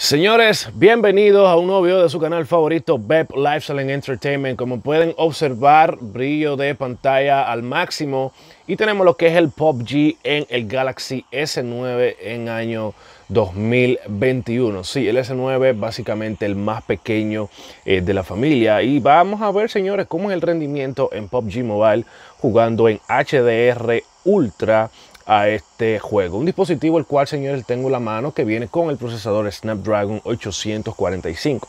Señores, bienvenidos a un nuevo video de su canal favorito, Beb Lifestyle Entertainment. Como pueden observar, brillo de pantalla al máximo. Y tenemos lo que es el PUBG en el Galaxy S9 en año 2021. Sí, el S9 básicamente el más pequeño eh, de la familia. Y vamos a ver, señores, cómo es el rendimiento en PUBG Mobile jugando en HDR Ultra a este juego. Un dispositivo el cual, señores, tengo en la mano que viene con el procesador Snapdragon 845.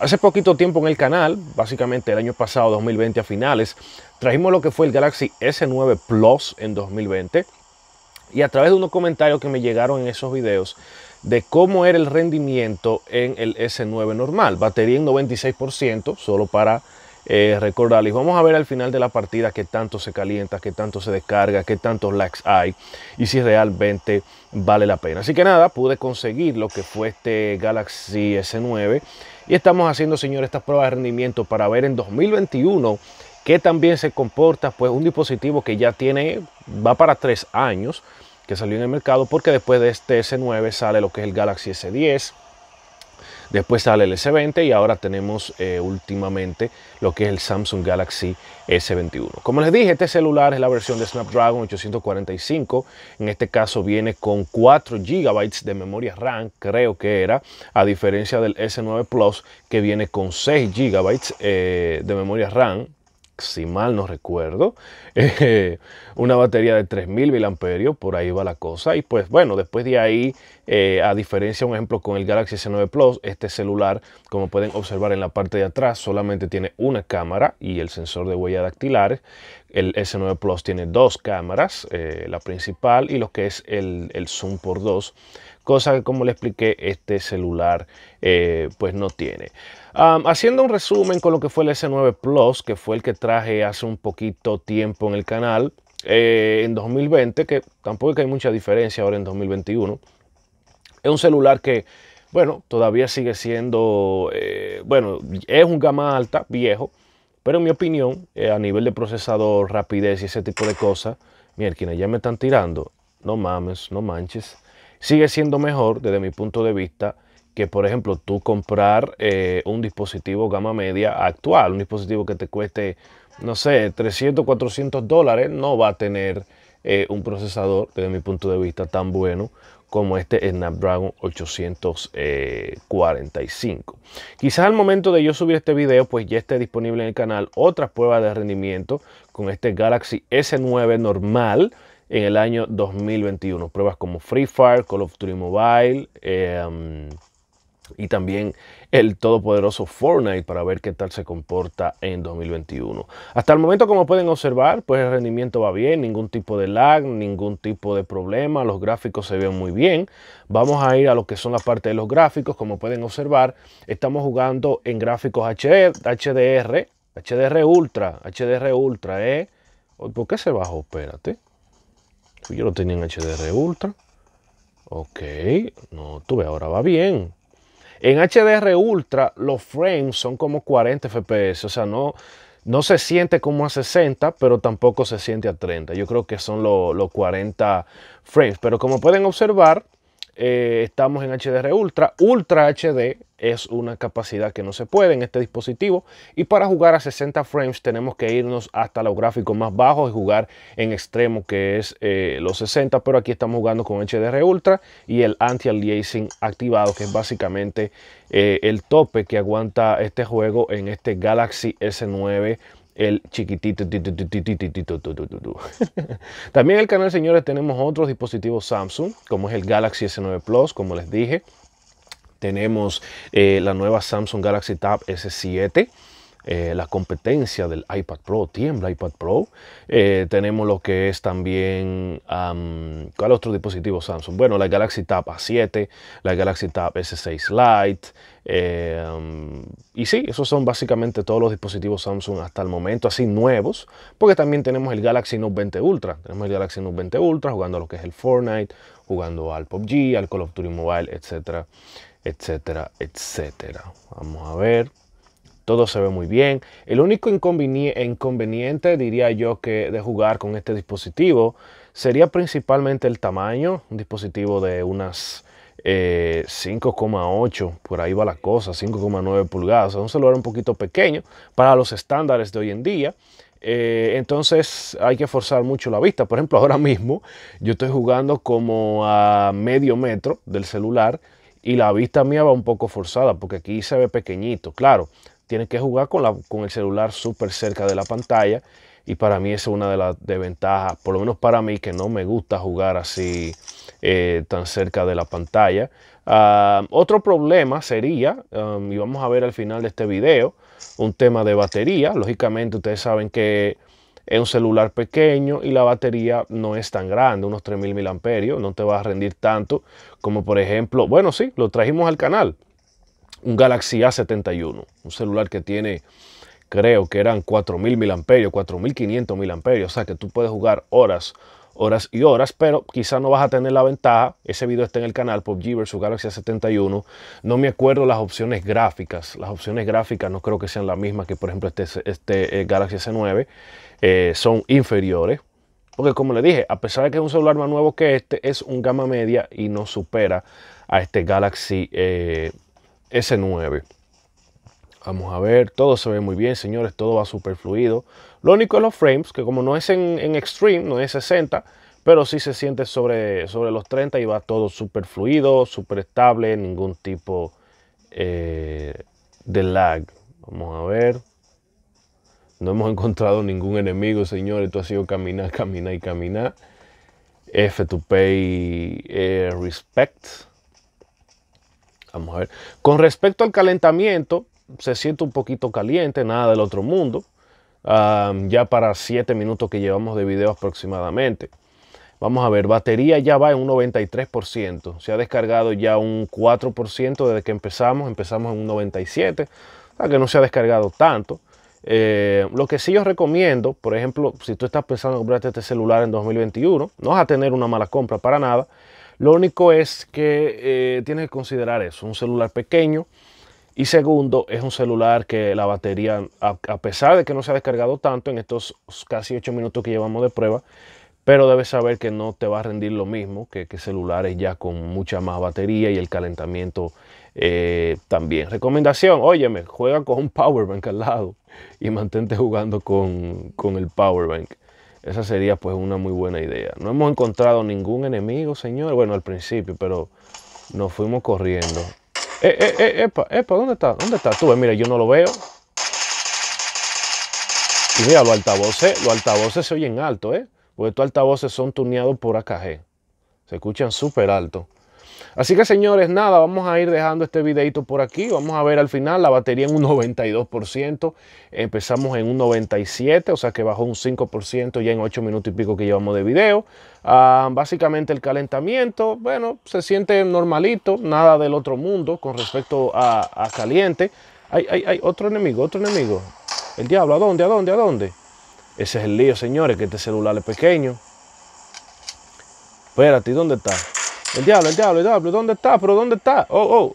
Hace poquito tiempo en el canal, básicamente el año pasado, 2020 a finales, trajimos lo que fue el Galaxy S9 Plus en 2020 y a través de unos comentarios que me llegaron en esos videos de cómo era el rendimiento en el S9 normal, batería en 96% solo para eh, recordarles. Vamos a ver al final de la partida qué tanto se calienta, qué tanto se descarga, qué tantos lags hay y si realmente vale la pena. Así que nada, pude conseguir lo que fue este Galaxy S9 y estamos haciendo, señores, estas pruebas de rendimiento para ver en 2021 que también se comporta pues un dispositivo que ya tiene, va para tres años que salió en el mercado porque después de este S9 sale lo que es el Galaxy S10, Después sale el S20 y ahora tenemos eh, últimamente lo que es el Samsung Galaxy S21. Como les dije, este celular es la versión de Snapdragon 845. En este caso viene con 4 GB de memoria RAM, creo que era, a diferencia del S9 Plus que viene con 6 GB eh, de memoria RAM si mal no recuerdo, eh, una batería de 3000 mAh, por ahí va la cosa. Y pues bueno, después de ahí, eh, a diferencia, un ejemplo, con el Galaxy S9 Plus, este celular, como pueden observar en la parte de atrás, solamente tiene una cámara y el sensor de huella dactilar. El S9 Plus tiene dos cámaras, eh, la principal y lo que es el, zoom por 2 cosa que como le expliqué este celular eh, pues no tiene. haciendo un resumen con lo que fue el S9 Plus, que fue el que traje hace un poquito tiempo en el canal, eh, en 2020, que tampoco hay mucha diferencia ahora en 2021. Es un celular que, bueno, todavía sigue siendo, eh, bueno, es un gama alta, viejo, pero en mi opinión, a nivel de procesador, rapidez y ese tipo de cosas, Miren, quienes ya me están tirando, no mames, no manches sigue siendo mejor desde mi punto de vista que, por ejemplo, tú comprar eh, un dispositivo gama media actual, un dispositivo que te cueste, no sé, 300, 400 dólares, no va a tener eh, un procesador, desde mi punto de vista, tan bueno como este Snapdragon 845. Eh, Quizás al momento de yo subir este video, pues ya esté disponible en el canal otras pruebas de rendimiento con este Galaxy S9 normal en el año 2021. Pruebas como Free Fire, Call of Duty Mobile em, y también el todopoderoso Fortnite para ver qué tal se comporta en 2021. Hasta el momento, como pueden observar, pues el rendimiento va bien, ningún tipo de lag, ningún tipo de problema, los gráficos se ven muy bien. Vamos a ir a lo que son la parte de los gráficos, como pueden observar, estamos jugando en gráficos HDR, HDR Ultra, HDR Ultra, ¿eh? ¿Por qué se bajó? Espérate. Pues yo lo tenía en HDR Ultra. Ok, no, tuve, ahora va bien. En HDR Ultra los frames son como 40 FPS, o sea, no, no se siente como a 60, pero tampoco se siente a 30. Yo creo que son los 40 frames. Pero como pueden observar, eh, estamos en HDR Ultra. Ultra HD es una capacidad que no se puede en este dispositivo y para jugar a 60 frames tenemos que irnos hasta los gráficos más bajos y jugar en extremo que es eh, los 60 pero aquí estamos jugando con HDR Ultra y el anti-aliasing activado que es básicamente eh, el tope que aguanta este juego en este Galaxy S9 el chiquitito. También en el canal, señores, tenemos otros dispositivos Samsung, como es el Galaxy S9 Plus, como les dije. Tenemos eh, la nueva Samsung Galaxy Tab S7. Eh, la competencia del iPad Pro, tiembla iPad Pro. Eh, tenemos lo que es también, ¿cuál otro dispositivo Samsung? Bueno, la Galaxy Tab A7, la Galaxy Tab S6 Lite. Eh, y sí, esos son básicamente todos los dispositivos Samsung hasta el momento, así nuevos, porque también tenemos el Galaxy Note 20 Ultra. Tenemos el Galaxy Note 20 Ultra jugando a lo que es el Fortnite, jugando al PUBG, al Call of Duty Mobile, etcétera, etcétera, etcétera. Vamos a ver todo se ve muy bien. El único inconveniente, diría yo, que de jugar con este dispositivo sería principalmente el tamaño, un dispositivo de unas 5,8, eh, por ahí va la cosa, 5,9 pulgadas, un celular un poquito pequeño para los estándares de hoy en día. Eh, entonces hay que forzar mucho la vista. Por ejemplo, ahora mismo yo estoy jugando como a medio metro del celular y la vista mía va un poco forzada porque aquí se ve pequeñito. Claro, tienen que jugar con, la, con el celular súper cerca de la pantalla. Y para mí es una de las desventajas, por lo menos para mí, que no me gusta jugar así eh, tan cerca de la pantalla. Ah, otro problema sería, um, y vamos a ver al final de este video, un tema de batería. Lógicamente ustedes saben que es un celular pequeño y la batería no es tan grande, unos 3000 mAh, no te va a rendir tanto como por ejemplo, bueno, sí, lo trajimos al canal un Galaxy A71, un celular que tiene, creo que eran 4.000 amperios 4.500 miliamperios, o sea que tú puedes jugar horas, horas y horas, pero quizá no vas a tener la ventaja, ese video está en el canal PUBG vs Galaxy A71, no me acuerdo las opciones gráficas, las opciones gráficas no creo que sean las mismas que por ejemplo este, este eh, Galaxy S9, eh, son inferiores, porque como le dije, a pesar de que es un celular más nuevo que este, es un gama media y no supera a este Galaxy eh, S9. Vamos a ver, todo se ve muy bien, señores, todo va super fluido. Lo único es los frames, que como no es en, extreme, no es 60, pero sí se siente sobre, sobre los 30 y va todo super fluido, super estable, ningún tipo eh, de lag. Vamos a ver. No hemos encontrado ningún enemigo, señores. Esto ha sido caminar, caminar y caminar. F2Pay eh, Respect. Vamos a ver. Con respecto al calentamiento, se siente un poquito caliente, nada del otro mundo. ya para 7 minutos que llevamos de video aproximadamente. Vamos a ver, batería ya va en un 93%. Se ha descargado ya un 4% desde que empezamos. Empezamos en un 97%. O sea que no se ha descargado tanto. Eh, lo que sí yo recomiendo, por ejemplo, si tú estás pensando en comprarte este celular en 2021, no vas a tener una mala compra para nada. Lo único es que eh, tienes que considerar eso, un celular pequeño y segundo, es un celular que la batería, a, pesar de que no se ha descargado tanto en estos casi 8 minutos que llevamos de prueba, pero debes saber que no te va a rendir lo mismo que, celulares ya con mucha más batería y el calentamiento eh, también. Recomendación, óyeme, juega con un powerbank al lado y mantente jugando con, con el powerbank. Esa sería pues una muy buena idea. No hemos encontrado ningún enemigo, señor. Bueno, al principio, pero nos fuimos corriendo. Eh, eh, eh, epa, epa, ¿dónde está? ¿Dónde está? Tú ves, mira, yo no lo veo. Y mira, los altavoces, los altavoces se oyen alto, ¿eh? Porque estos altavoces son tuneados por AKG. Se escuchan súper alto. Así que señores, nada, vamos a ir dejando este videito por aquí. Vamos a ver al final la batería en un 92%. Empezamos en un 97%, o sea que bajó un 5% ya en 8 minutos y pico que llevamos de video. Ah, básicamente el calentamiento, bueno, se siente normalito, nada del otro mundo con respecto a, caliente. Hay, hay, hay otro enemigo, otro enemigo. El diablo, ¿a dónde? ¿A dónde? ¿A dónde? Ese es el lío, señores, que este celular es pequeño. Espérate, dónde está? El diablo, el diablo, el diablo. ¿Dónde está? ¿Pero dónde está? Oh, oh.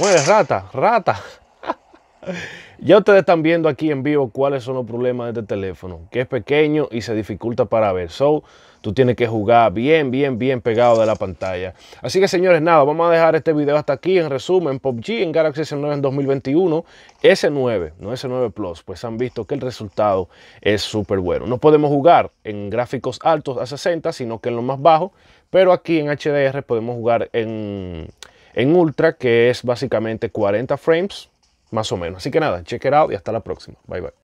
Muere, rata, rata. ya ustedes están viendo aquí en vivo cuáles son los problemas de este teléfono. Que es pequeño y se dificulta para ver. So, tú tienes que jugar bien, bien, bien pegado de la pantalla. Así que señores, nada, vamos a dejar este video hasta aquí. En resumen, PUBG en Galaxy S9 en 2021, S9, no S9 Plus, pues han visto que el resultado es súper bueno. No podemos jugar en gráficos altos a 60, sino que en los más bajos pero aquí en HDR podemos jugar en, Ultra, que es básicamente 40 frames, más o menos. Así que nada, check it out y hasta la próxima. Bye bye.